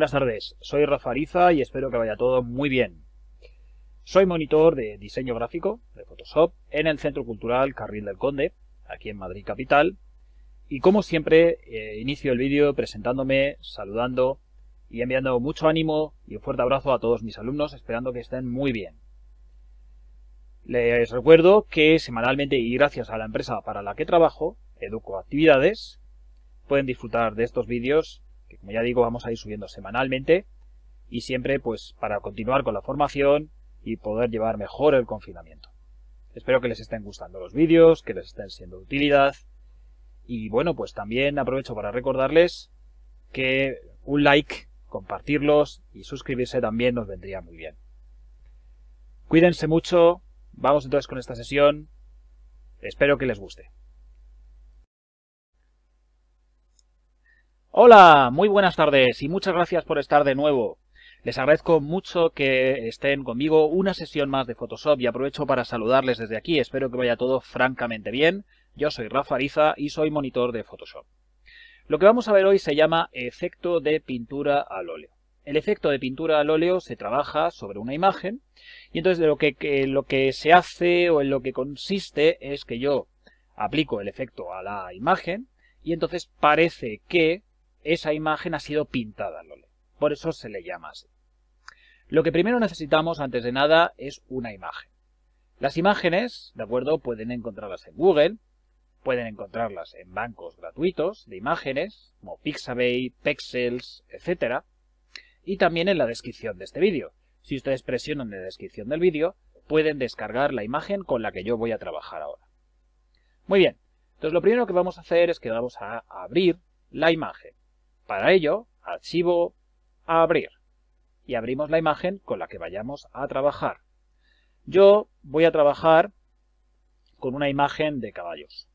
Buenas tardes, soy Rafa Ariza y espero que vaya todo muy bien. Soy monitor de diseño gráfico de Photoshop en el Centro Cultural Carril del Conde, aquí en Madrid Capital, y como siempre eh, inicio el vídeo presentándome, saludando y enviando mucho ánimo y un fuerte abrazo a todos mis alumnos, esperando que estén muy bien. Les recuerdo que semanalmente y gracias a la empresa para la que trabajo, Educo Actividades, pueden disfrutar de estos vídeos que como ya digo vamos a ir subiendo semanalmente y siempre pues para continuar con la formación y poder llevar mejor el confinamiento. Espero que les estén gustando los vídeos, que les estén siendo de utilidad y bueno pues también aprovecho para recordarles que un like, compartirlos y suscribirse también nos vendría muy bien. Cuídense mucho, vamos entonces con esta sesión, espero que les guste. Hola, muy buenas tardes y muchas gracias por estar de nuevo. Les agradezco mucho que estén conmigo una sesión más de Photoshop y aprovecho para saludarles desde aquí. Espero que vaya todo francamente bien. Yo soy Rafa Ariza y soy monitor de Photoshop. Lo que vamos a ver hoy se llama efecto de pintura al óleo. El efecto de pintura al óleo se trabaja sobre una imagen y entonces lo que, lo que se hace o en lo que consiste es que yo aplico el efecto a la imagen y entonces parece que esa imagen ha sido pintada, Lole. Por eso se le llama así. Lo que primero necesitamos, antes de nada, es una imagen. Las imágenes, ¿de acuerdo? Pueden encontrarlas en Google, pueden encontrarlas en bancos gratuitos de imágenes, como Pixabay, Pexels, etc. Y también en la descripción de este vídeo. Si ustedes presionan en la descripción del vídeo, pueden descargar la imagen con la que yo voy a trabajar ahora. Muy bien, entonces lo primero que vamos a hacer es que vamos a abrir la imagen. Para ello, archivo abrir y abrimos la imagen con la que vayamos a trabajar. Yo voy a trabajar con una imagen de caballos.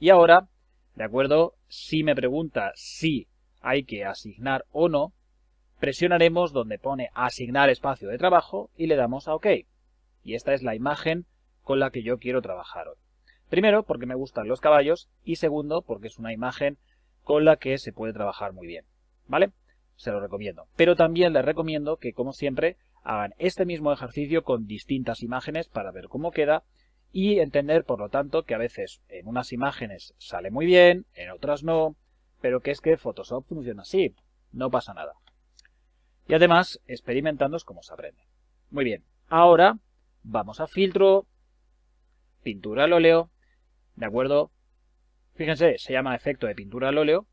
Y ahora, de acuerdo, si me pregunta si hay que asignar o no, presionaremos donde pone asignar espacio de trabajo y le damos a OK. Y esta es la imagen con la que yo quiero trabajar hoy. Primero, porque me gustan los caballos y segundo, porque es una imagen con la que se puede trabajar muy bien. ¿Vale? Se lo recomiendo. Pero también les recomiendo que, como siempre, hagan este mismo ejercicio con distintas imágenes para ver cómo queda y entender, por lo tanto, que a veces en unas imágenes sale muy bien, en otras no, pero que es que Photoshop funciona así, no pasa nada. Y además, experimentando es como se aprende. Muy bien, ahora vamos a filtro, pintura al óleo, ¿de acuerdo? Fíjense, se llama efecto de pintura al óleo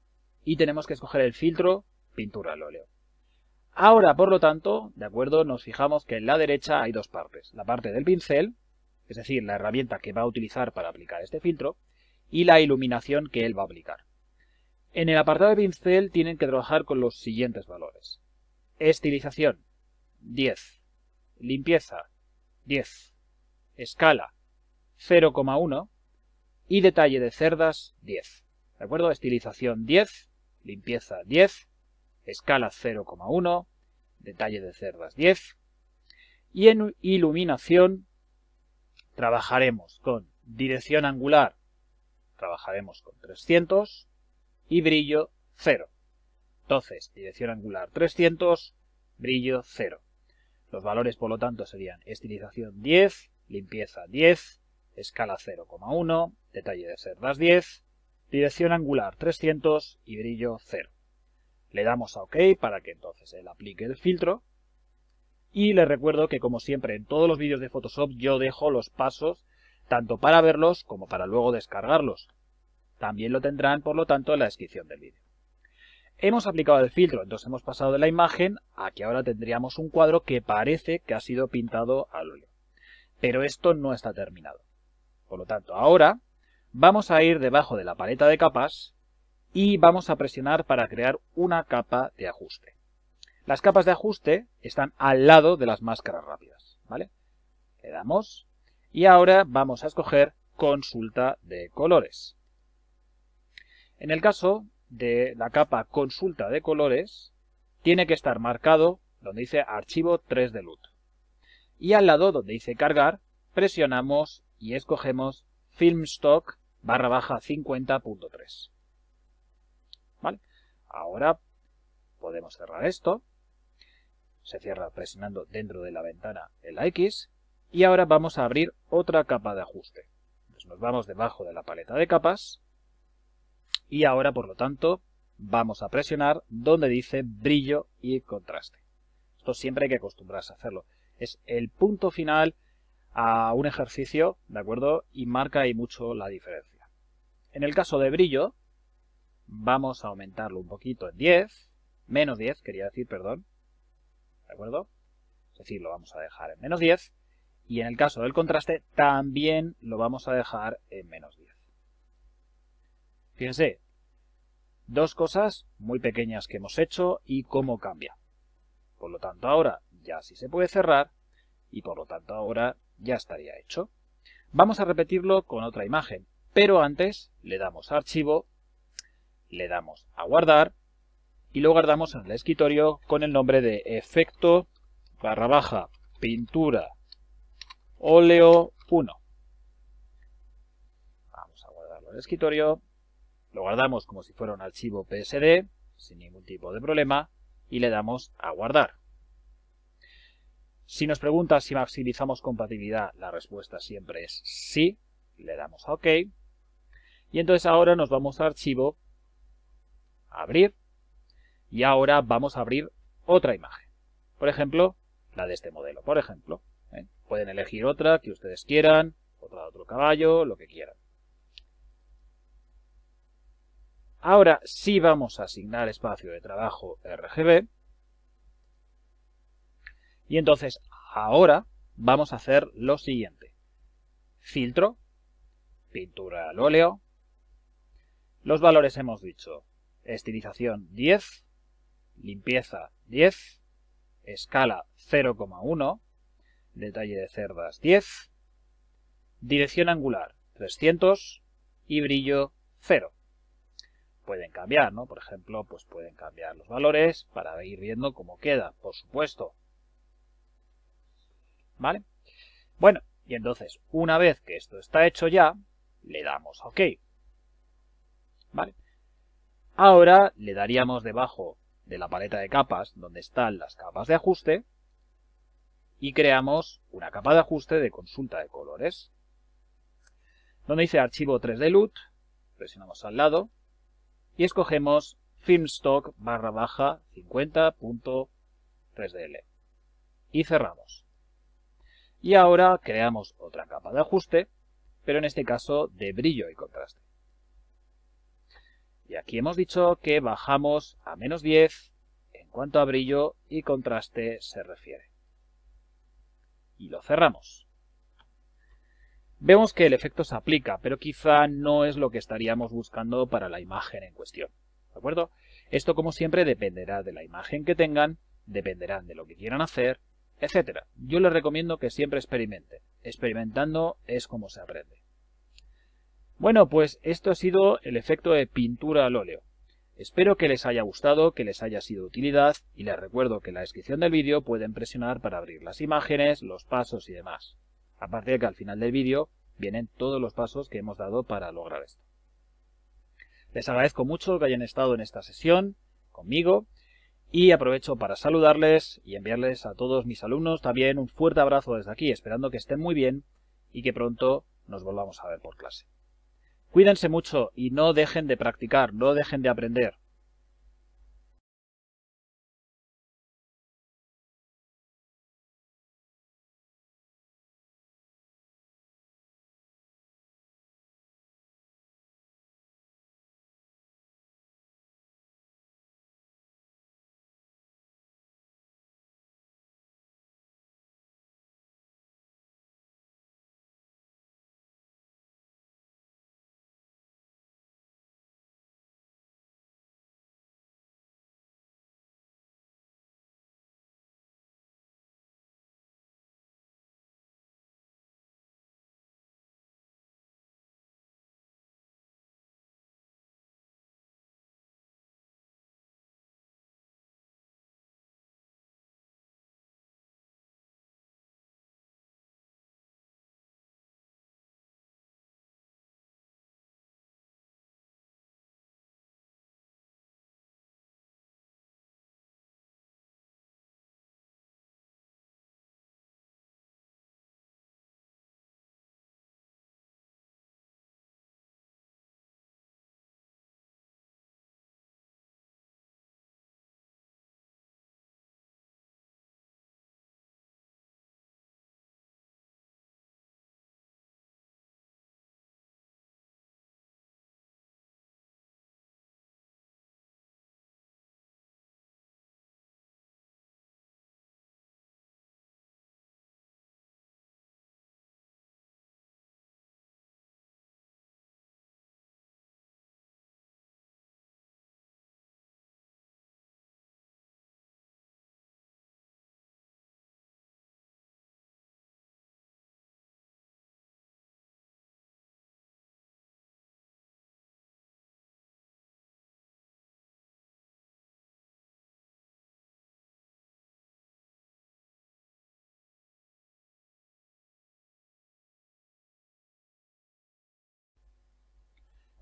y tenemos que escoger el filtro pintura al óleo. Ahora, por lo tanto, de acuerdo, nos fijamos que en la derecha hay dos partes. La parte del pincel, es decir, la herramienta que va a utilizar para aplicar este filtro, y la iluminación que él va a aplicar. En el apartado de pincel tienen que trabajar con los siguientes valores. Estilización, 10. Limpieza, 10. Escala, 0,1 y detalle de cerdas 10. ¿De acuerdo? Estilización 10, limpieza 10, escala 0,1, detalle de cerdas 10. Y en iluminación trabajaremos con dirección angular, trabajaremos con 300 y brillo 0. Entonces, dirección angular 300, brillo 0. Los valores, por lo tanto, serían estilización 10, limpieza 10, escala 0,1, detalle de cerdas 10, dirección angular 300 y brillo 0. Le damos a OK para que entonces él aplique el filtro. Y les recuerdo que como siempre en todos los vídeos de Photoshop yo dejo los pasos tanto para verlos como para luego descargarlos. También lo tendrán por lo tanto en la descripción del vídeo. Hemos aplicado el filtro, entonces hemos pasado de la imagen a que ahora tendríamos un cuadro que parece que ha sido pintado al óleo. Pero esto no está terminado. Por lo tanto, ahora vamos a ir debajo de la paleta de capas y vamos a presionar para crear una capa de ajuste. Las capas de ajuste están al lado de las máscaras rápidas, ¿vale? Le damos y ahora vamos a escoger consulta de colores. En el caso de la capa consulta de colores, tiene que estar marcado donde dice archivo 3 de LUT. Y al lado donde dice cargar, presionamos y escogemos Filmstock barra baja 50.3. Ahora podemos cerrar esto. Se cierra presionando dentro de la ventana el X. Y ahora vamos a abrir otra capa de ajuste. nos vamos debajo de la paleta de capas. Y ahora, por lo tanto, vamos a presionar donde dice brillo y contraste. Esto siempre hay que acostumbrarse a hacerlo. Es el punto final a un ejercicio, ¿de acuerdo? Y marca ahí mucho la diferencia. En el caso de brillo, vamos a aumentarlo un poquito en 10, menos 10, quería decir, perdón, ¿de acuerdo? Es decir, lo vamos a dejar en menos 10, y en el caso del contraste también lo vamos a dejar en menos 10. Fíjense, dos cosas muy pequeñas que hemos hecho y cómo cambia. Por lo tanto, ahora ya sí se puede cerrar, y por lo tanto ahora ya estaría hecho. Vamos a repetirlo con otra imagen, pero antes le damos a Archivo, le damos a Guardar y lo guardamos en el escritorio con el nombre de Efecto barra baja Pintura óleo 1. Vamos a guardarlo en el escritorio, lo guardamos como si fuera un archivo PSD, sin ningún tipo de problema, y le damos a Guardar. Si nos pregunta si maximizamos compatibilidad, la respuesta siempre es sí. Le damos a OK. Y entonces ahora nos vamos a archivo, abrir, y ahora vamos a abrir otra imagen. Por ejemplo, la de este modelo, por ejemplo. ¿eh? Pueden elegir otra que ustedes quieran, otra de otro caballo, lo que quieran. Ahora sí vamos a asignar espacio de trabajo RGB y entonces ahora vamos a hacer lo siguiente. Filtro, pintura al óleo. Los valores hemos dicho estilización 10, limpieza 10, escala 0,1, detalle de cerdas 10, dirección angular 300 y brillo 0. Pueden cambiar, ¿no? Por ejemplo, pues pueden cambiar los valores para ir viendo cómo queda, por supuesto. ¿vale? Bueno, y entonces, una vez que esto está hecho ya, le damos OK. ¿Vale? Ahora le daríamos debajo de la paleta de capas, donde están las capas de ajuste, y creamos una capa de ajuste de consulta de colores. Donde dice archivo 3D LUT, presionamos al lado, y escogemos filmstock barra baja 50.3DL. Y cerramos. Y ahora creamos otra capa de ajuste, pero en este caso de brillo y contraste. Y aquí hemos dicho que bajamos a menos 10 en cuanto a brillo y contraste se refiere. Y lo cerramos. Vemos que el efecto se aplica, pero quizá no es lo que estaríamos buscando para la imagen en cuestión. ¿De acuerdo? Esto, como siempre, dependerá de la imagen que tengan, dependerá de lo que quieran hacer etcétera. Yo les recomiendo que siempre experimenten. Experimentando es como se aprende. Bueno, pues esto ha sido el efecto de pintura al óleo. Espero que les haya gustado, que les haya sido de utilidad y les recuerdo que en la descripción del vídeo pueden presionar para abrir las imágenes, los pasos y demás. Aparte de que al final del vídeo vienen todos los pasos que hemos dado para lograr esto. Les agradezco mucho que hayan estado en esta sesión conmigo y aprovecho para saludarles y enviarles a todos mis alumnos también un fuerte abrazo desde aquí, esperando que estén muy bien y que pronto nos volvamos a ver por clase. Cuídense mucho y no dejen de practicar, no dejen de aprender.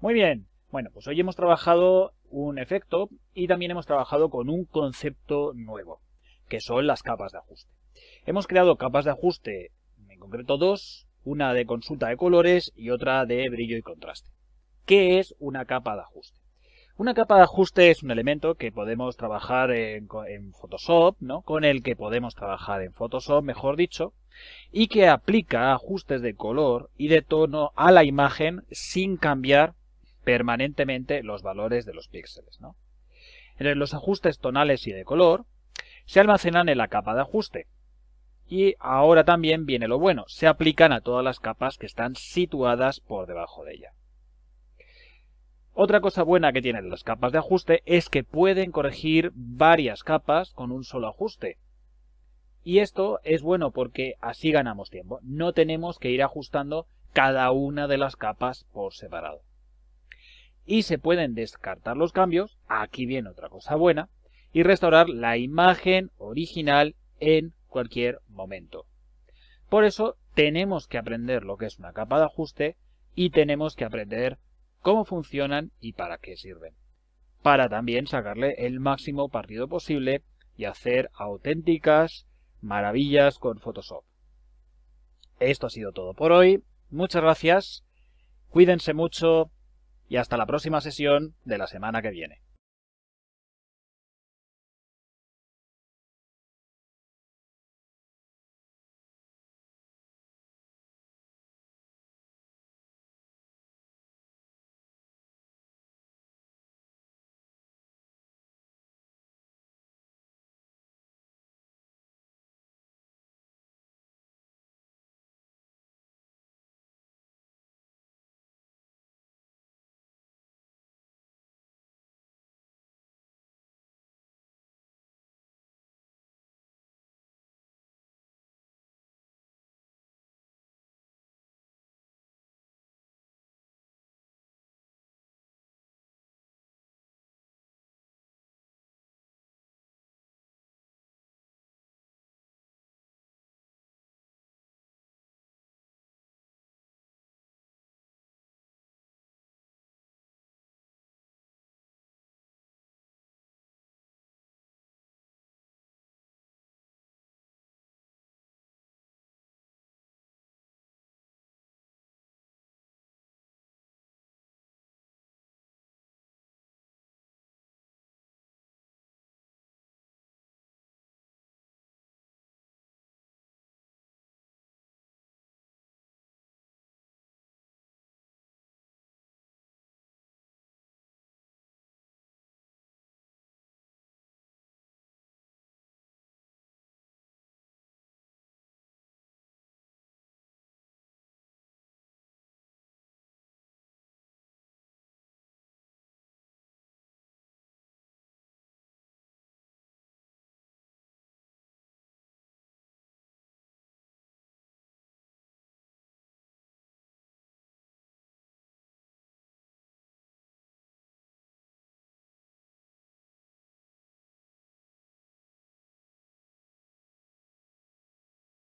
Muy bien, bueno, pues hoy hemos trabajado un efecto y también hemos trabajado con un concepto nuevo, que son las capas de ajuste. Hemos creado capas de ajuste, en concreto dos, una de consulta de colores y otra de brillo y contraste. ¿Qué es una capa de ajuste? Una capa de ajuste es un elemento que podemos trabajar en, Photoshop, ¿no? con el que podemos trabajar en Photoshop, mejor dicho, y que aplica ajustes de color y de tono a la imagen sin cambiar permanentemente los valores de los píxeles. ¿no? los ajustes tonales y de color se almacenan en la capa de ajuste. Y ahora también viene lo bueno, se aplican a todas las capas que están situadas por debajo de ella. Otra cosa buena que tienen las capas de ajuste es que pueden corregir varias capas con un solo ajuste. Y esto es bueno porque así ganamos tiempo. No tenemos que ir ajustando cada una de las capas por separado y se pueden descartar los cambios, aquí viene otra cosa buena, y restaurar la imagen original en cualquier momento. Por eso tenemos que aprender lo que es una capa de ajuste y tenemos que aprender cómo funcionan y para qué sirven. Para también sacarle el máximo partido posible y hacer auténticas maravillas con Photoshop. Esto ha sido todo por hoy. Muchas gracias. Cuídense mucho y hasta la próxima sesión de la semana que viene.